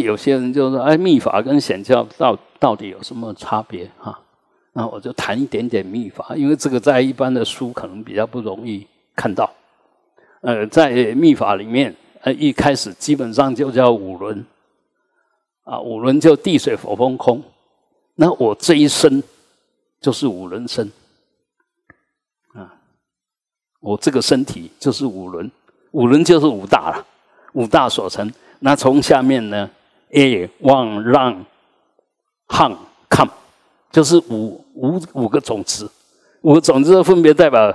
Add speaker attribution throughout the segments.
Speaker 1: 有些人就说：“哎，密法跟显教到到底有什么差别？”哈，那我就谈一点点密法，因为这个在一般的书可能比较不容易看到。呃，在密法里面，呃，一开始基本上就叫五轮，啊，五轮就地水火风空。那我这一生就是五轮生，啊，我这个身体就是五轮，五轮就是五大了，五大所成。那从下面呢？a one 看，h u come，就是五五五个种子，五个种子分别代表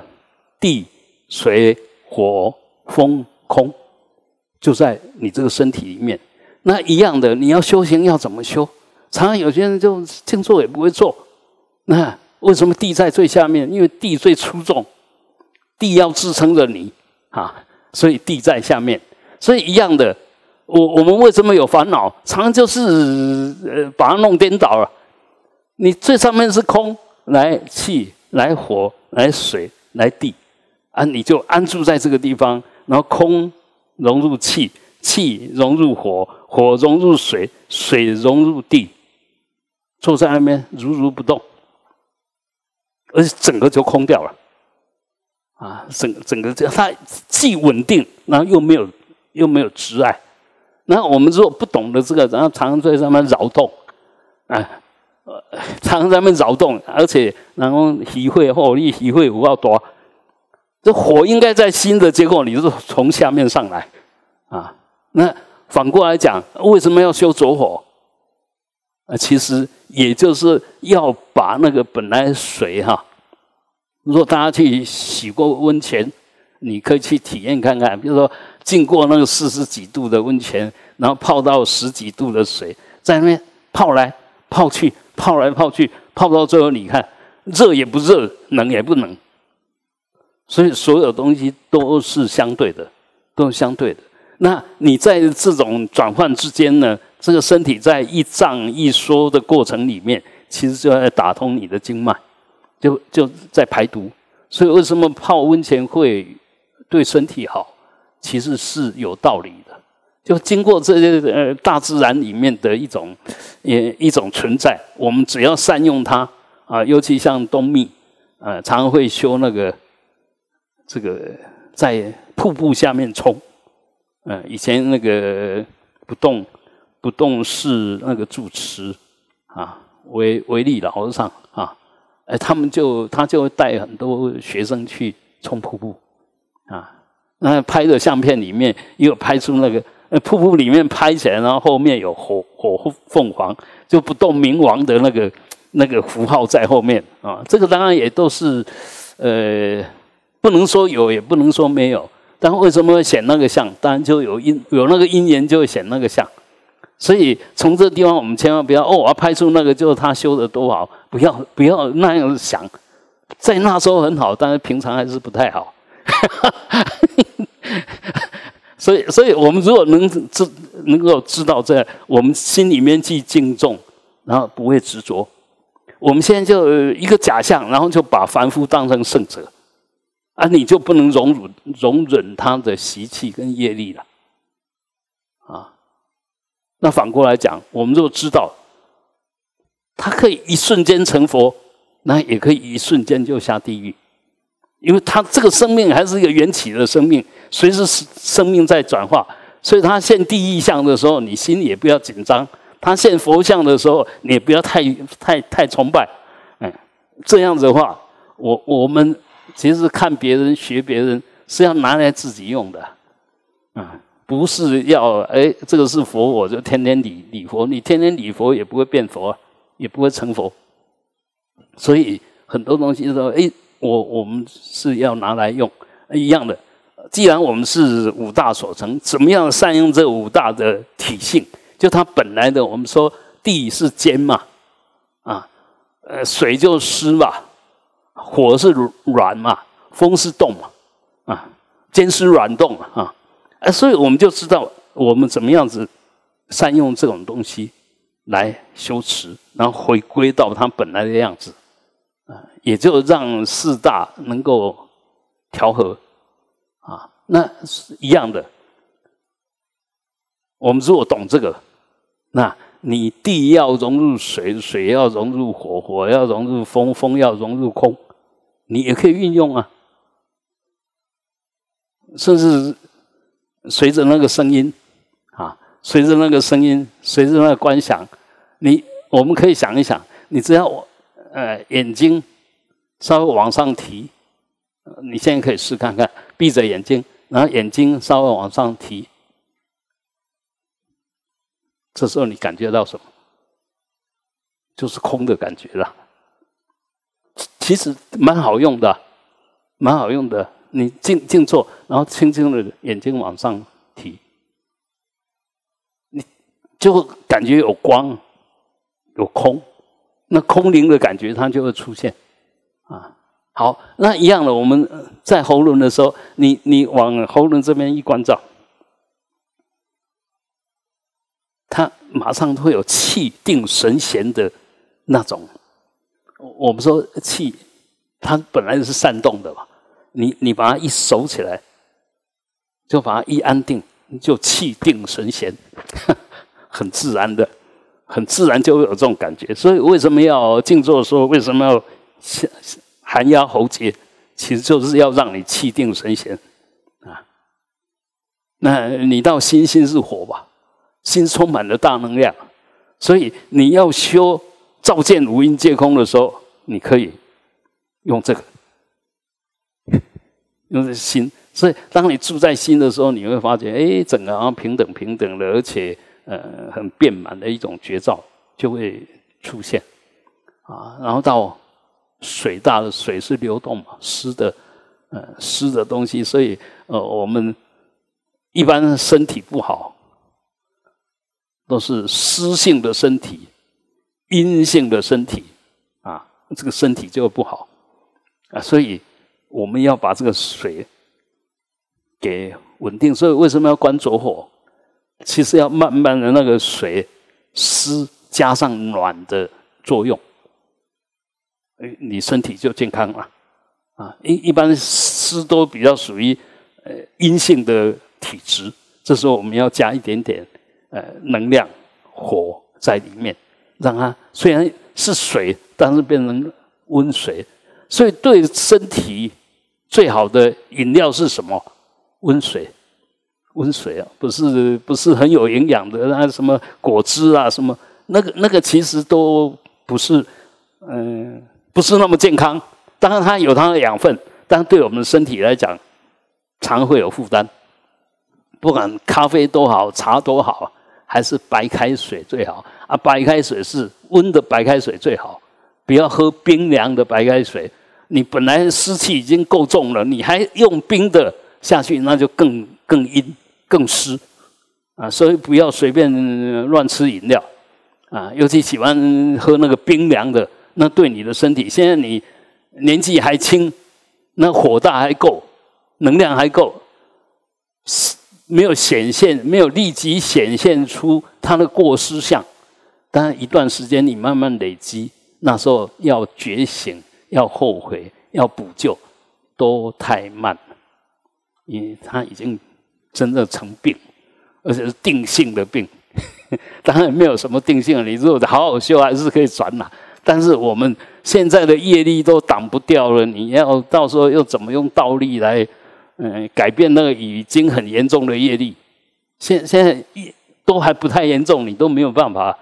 Speaker 1: 地、水、火、风、空，就在你这个身体里面。那一样的，你要修行要怎么修？常常有些人就静坐也不会坐。那为什么地在最下面？因为地最出众，地要支撑着你啊，所以地在下面。所以一样的。我我们为什么有烦恼？常就是呃把它弄颠倒了。你最上面是空，来气，来火，来水，来地，啊，你就安住在这个地方，然后空融入气，气融入火，火融入水，水融入地，坐在那边如如不动，而且整个就空掉了，啊，整整个就，它既稳定，然后又没有又没有执爱。那我们如果不懂得这个，然后常常在上面扰动，啊，常常在上面扰动，而且然后体会火一体会要多，这火应该在新的结构，你是从下面上来，啊，那反过来讲，为什么要修走火？啊，其实也就是要把那个本来水哈，如果大家去洗过温泉，你可以去体验看看，比如说。经过那个四十几度的温泉，然后泡到十几度的水，在那边泡来泡去，泡来泡去，泡到最后，你看热也不热，冷也不冷。所以所有东西都是相对的，都是相对的。那你在这种转换之间呢？这个身体在一胀一缩的过程里面，其实就在打通你的经脉，就就在排毒。所以为什么泡温泉会对身体好？其实是有道理的，就经过这些呃大自然里面的一种，也一种存在，我们只要善用它啊，尤其像冬蜜，呃，常会修那个这个在瀑布下面冲，嗯，以前那个不动不动寺那个住持啊，维维利老和尚啊，哎，他们就他就带很多学生去冲瀑布啊。那拍的相片里面，又拍出那个呃瀑布里面拍起来，然后后面有火火凤凰，就不动明王的那个那个符号在后面啊。这个当然也都是，呃，不能说有，也不能说没有。但为什么选那个相？当然就有因有那个因缘就会选那个相。所以从这地方，我们千万不要哦，我要拍出那个，就是他修的多好，不要不要那样想。在那时候很好，但是平常还是不太好。所以，所以我们如果能知，能够知道这，我们心里面既敬重，然后不会执着。我们现在就一个假象，然后就把凡夫当成圣者，啊，你就不能容忍容忍他的习气跟业力了，啊。那反过来讲，我们就知道，他可以一瞬间成佛，那也可以一瞬间就下地狱。因为他这个生命还是一个缘起的生命，随时生命在转化，所以他现第一象的时候，你心里也不要紧张；他现佛像的时候，你也不要太太太崇拜。嗯，这样子的话，我我们其实看别人学别人是要拿来自己用的，啊，不是要哎这个是佛，我就天天礼礼佛，你天天礼佛也不会变佛，也不会成佛。所以很多东西说哎。我我们是要拿来用一样的，既然我们是五大所成，怎么样善用这五大的体性？就它本来的，我们说地是坚嘛，啊，呃，水就湿嘛，火是软嘛，风是动嘛，啊，坚湿软动嘛，啊，所以我们就知道我们怎么样子善用这种东西来修持，然后回归到它本来的样子。也就让四大能够调和，啊，那是一样的。我们如果懂这个，那你地要融入水，水要融入火，火要融入风，风要融入空，你也可以运用啊。甚至随着那个声音，啊，随着那个声音，随着那个观想，你我们可以想一想，你只要我，呃，眼睛。稍微往上提，你现在可以试看看，闭着眼睛，然后眼睛稍微往上提，这时候你感觉到什么？就是空的感觉了。其实蛮好用的，蛮好用的。你静静坐，然后轻轻的眼睛往上提，你就会感觉有光，有空，那空灵的感觉它就会出现。啊，好，那一样的，我们在喉咙的时候，你你往喉咙这边一关照，他马上会有气定神闲的那种。我们说气，它本来就是煽动的嘛，你你把它一收起来，就把它一安定，就气定神闲，很自然的，很自然就会有这种感觉。所以为什么要静坐的时候，为什么要想？寒压喉结，其实就是要让你气定神闲啊。那你到心性是火吧，心充满了大能量，所以你要修照见五音皆空的时候，你可以用这个，用这心。所以当你住在心的时候，你会发现，哎，整个好像平等平等了，而且呃很遍满的一种绝招就会出现啊，然后到。水大的水是流动嘛，湿的，呃，湿的东西，所以呃，我们一般身体不好都是湿性的身体、阴性的身体啊，这个身体就不好啊，所以我们要把这个水给稳定。所以为什么要关着火？其实要慢慢的，那个水湿加上暖的作用。哎，你身体就健康了，啊，一一般湿都比较属于呃阴性的体质，这时候我们要加一点点呃能量火在里面，让它虽然是水，但是变成温水，所以对身体最好的饮料是什么？温水，温水啊，不是不是很有营养的那什么果汁啊什么，那个那个其实都不是，嗯。不是那么健康，当然它有它的养分，但对我们的身体来讲，常会有负担。不管咖啡多好，茶多好，还是白开水最好啊！白开水是温的白开水最好，不要喝冰凉的白开水。你本来湿气已经够重了，你还用冰的下去，那就更更阴更湿啊！所以不要随便乱吃饮料啊，尤其喜欢喝那个冰凉的。那对你的身体，现在你年纪还轻，那火大还够，能量还够，是没有显现，没有立即显现出他的过失相。当一段时间你慢慢累积，那时候要觉醒、要后悔、要补救，都太慢。因为他已经真的成病，而且是定性的病。当然，没有什么定性，你如果好好修，还是可以转了。但是我们现在的业力都挡不掉了，你要到时候又怎么用倒力来，嗯，改变那个已经很严重的业力？现现在业都还不太严重，你都没有办法，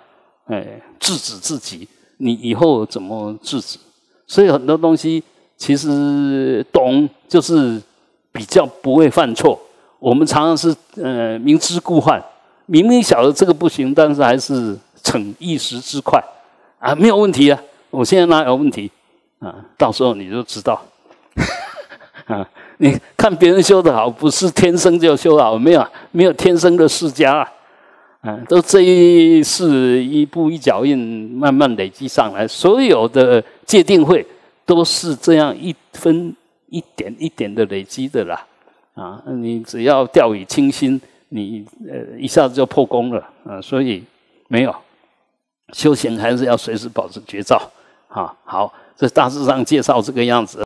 Speaker 1: 哎，制止自己，你以后怎么制止？所以很多东西其实懂就是比较不会犯错。我们常常是呃明知故犯，明明晓得这个不行，但是还是逞一时之快。啊，没有问题啊！我现在哪有问题？啊，到时候你就知道。啊，你看别人修得好，不是天生就修好，没有没有天生的世家，啊，都这一世一步一脚印，慢慢累积上来。所有的界定会都是这样一分一点一点的累积的啦。啊，你只要掉以轻心，你呃一下子就破功了。啊，所以没有。修行还是要随时保持绝招，啊，好，这大致上介绍这个样子。